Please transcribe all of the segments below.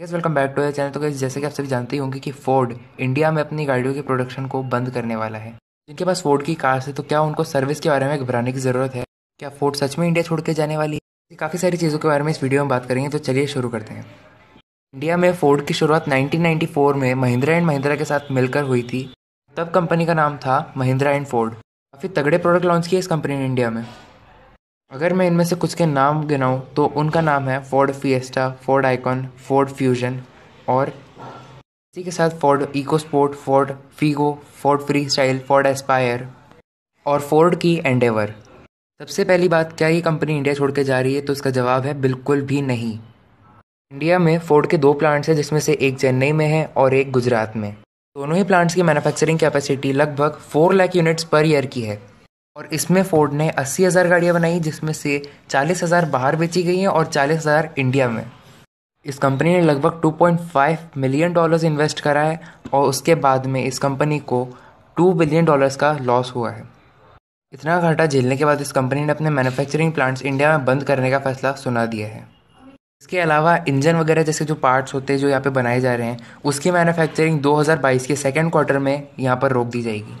yes welcome back to our channel तो जैसे कि आप सभी जानते ही होंगे कि फोर्ड इंडिया में अपनी गाड़ियों के प्रोडक्शन को बंद करने वाला है जिनके पास फोर्ड की कार्स है तो क्या उनको सर्विस के बारे में घबराने की ज़रूरत है क्या फोर्ड सच में इंडिया छोड़ के जाने वाली है काफ़ी सारी चीज़ों के बारे में इस वीडियो में बात करेंगे तो चलिए शुरू करते हैं इंडिया में फोर्ड की शुरुआत नाइनटीन में महिंद्रा एंड महिंद्रा के साथ मिलकर हुई थी तब कंपनी का नाम था महिंद्रा एंड फोर्ड काफ़ी तगड़े प्रोडक्ट लॉन्च किए इस कंपनी ने इंडिया में अगर मैं इनमें से कुछ के नाम गिनाऊँ तो उनका नाम है Ford Fiesta Ford Ikon Ford Fusion और इसी के साथ Ford EcoSport Ford Figo Ford Freestyle Ford Aspire और फोर्ड की एंडेवर सबसे पहली बात क्या ये कंपनी इंडिया छोड़ के जा रही है तो उसका जवाब है बिल्कुल भी नहीं इंडिया में फोर्ड के दो प्लांट्स हैं जिसमें से एक चेन्नई में है और एक गुजरात में दोनों ही प्लांट्स की मैन्युफैक्चरिंग कैपेसिटी लगभग four lakh units per year की है और इसमें फोर्ड ने अस्सी हज़ार गाड़ियाँ बनाई जिसमें से चालीस हज़ार बाहर बेची गई हैं और चालीस हज़ार इंडिया में इस कंपनी ने लगभग 2.5 मिलियन डॉलर्स इन्वेस्ट करा है और उसके बाद में इस कंपनी को 2 बिलियन डॉलर्स का लॉस हुआ है इतना घाटा झेलने के बाद इस कंपनी ने अपने मैन्युफैक्चरिंग प्लांट्स इंडिया में बंद करने का फैसला सुना दिया है इसके अलावा इंजन वगैरह जैसे जो पार्ट्स होते हैं जो यहाँ पे बनाए जा रहे हैं उसकी मैन्युफैक्चरिंग 2022 के सेकेंड क्वार्टर में यहाँ पर रोक दी जाएगी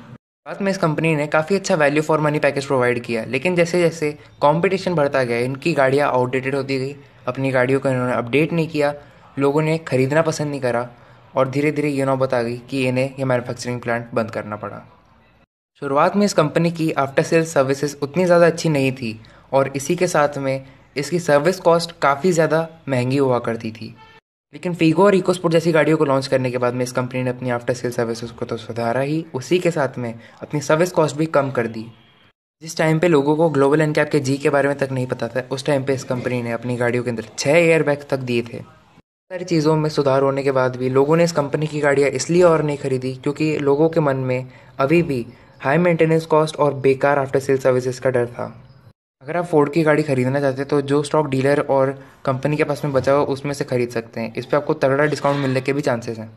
साथ में इस कंपनी ने काफ़ी अच्छा value for money package provide किया लेकिन जैसे जैसे कंपटीशन बढ़ता गया इनकी गाड़ियाँ आउटडेटेड होती गई अपनी गाड़ियों को इन्होंने अपडेट नहीं किया लोगों ने ख़रीदना पसंद नहीं करा और धीरे धीरे ये नौबत आ गई कि इन्हें यह मैनुफैक्चरिंग प्लांट बंद करना पड़ा शुरुआत में इस कंपनी की आफ्टर सेल सर्विसेज उतनी ज़्यादा अच्छी नहीं थी और इसी के साथ में इसकी सर्विस कॉस्ट काफ़ी ज़्यादा महंगी हुआ करती थी लेकिन फीगो और इकोस्पोर्ट जैसी गाड़ियों को लॉन्च करने के बाद में इस कंपनी ने अपनी आफ्टर सेल सर्विसेज को तो सुधारा ही उसी के साथ में अपनी सर्विस कॉस्ट भी कम कर दी जिस टाइम पे लोगों को ग्लोबल एन के जी के बारे में तक नहीं पता था उस टाइम पे इस कंपनी ने अपनी गाड़ियों के अंदर छः एयरबैग तक दिए थे सारी चीज़ों में सुधार होने के बाद भी लोगों ने इस कंपनी की गाड़ियाँ इसलिए और नहीं खरीदी क्योंकि लोगों के मन में अभी भी हाई मेंटेनेंस कॉस्ट और बेकार आफ्टर सेल सर्विसेज का डर था अगर आप फोर्ड की गाड़ी खरीदना चाहते हैं तो जो स्टॉक डीलर और कंपनी के पास में बचा हो उसमें से खरीद सकते हैं इस पर आपको तगड़ा डिस्काउंट मिलने के भी चांसेस हैं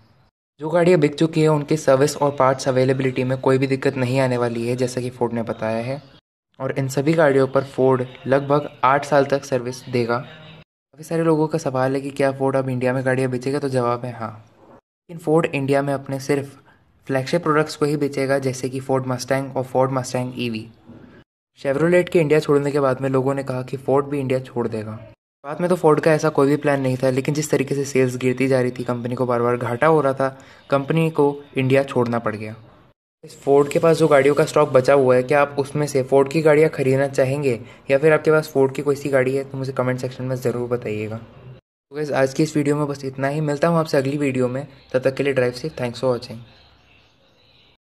जो गाड़ियाँ बिक चुकी हैं उनकी सर्विस और पार्ट्स अवेलेबिलिटी में कोई भी दिक्कत नहीं आने वाली है जैसा कि फोर्ड ने बताया है और इन सभी गाड़ियों पर फोर्ड लगभग आठ साल तक सर्विस देगा काफ़ी सारे लोगों का सवाल है कि क्या फोर्ड अब इंडिया में गाड़ियाँ बेचेगा तो जवाब है हाँ लेकिन फोर्ड इंडिया में अपने सिर्फ फ्लैगशिप प्रोडक्ट्स को ही बेचेगा जैसे कि फोर्ड मस्टैंग और फोर्ड मस्टैंग ईवी शेवरोलेट के इंडिया छोड़ने के बाद में लोगों ने कहा कि फोर्ड भी इंडिया छोड़ देगा बाद में तो फोर्ड का ऐसा कोई भी प्लान नहीं था लेकिन जिस तरीके से सेल्स गिरती जा रही थी कंपनी को बार बार घाटा हो रहा था कंपनी को इंडिया छोड़ना पड़ गया इस फोर्ड के पास जो गाड़ियों का स्टॉक बचा हुआ है क्या आप उसमें से फोर्ड की गाड़ियाँ खरीदना चाहेंगे या फिर आपके पास फोर्ड की कोई सी गाड़ी है तो मुझे कमेंट सेक्शन में ज़रूर बताइएगा तो गैस आज की इस वीडियो में बस इतना ही मिलता हूँ आपसे अगली वीडियो में तब तक के लिए ड्राइव से थैंक्स फॉर वॉचिंग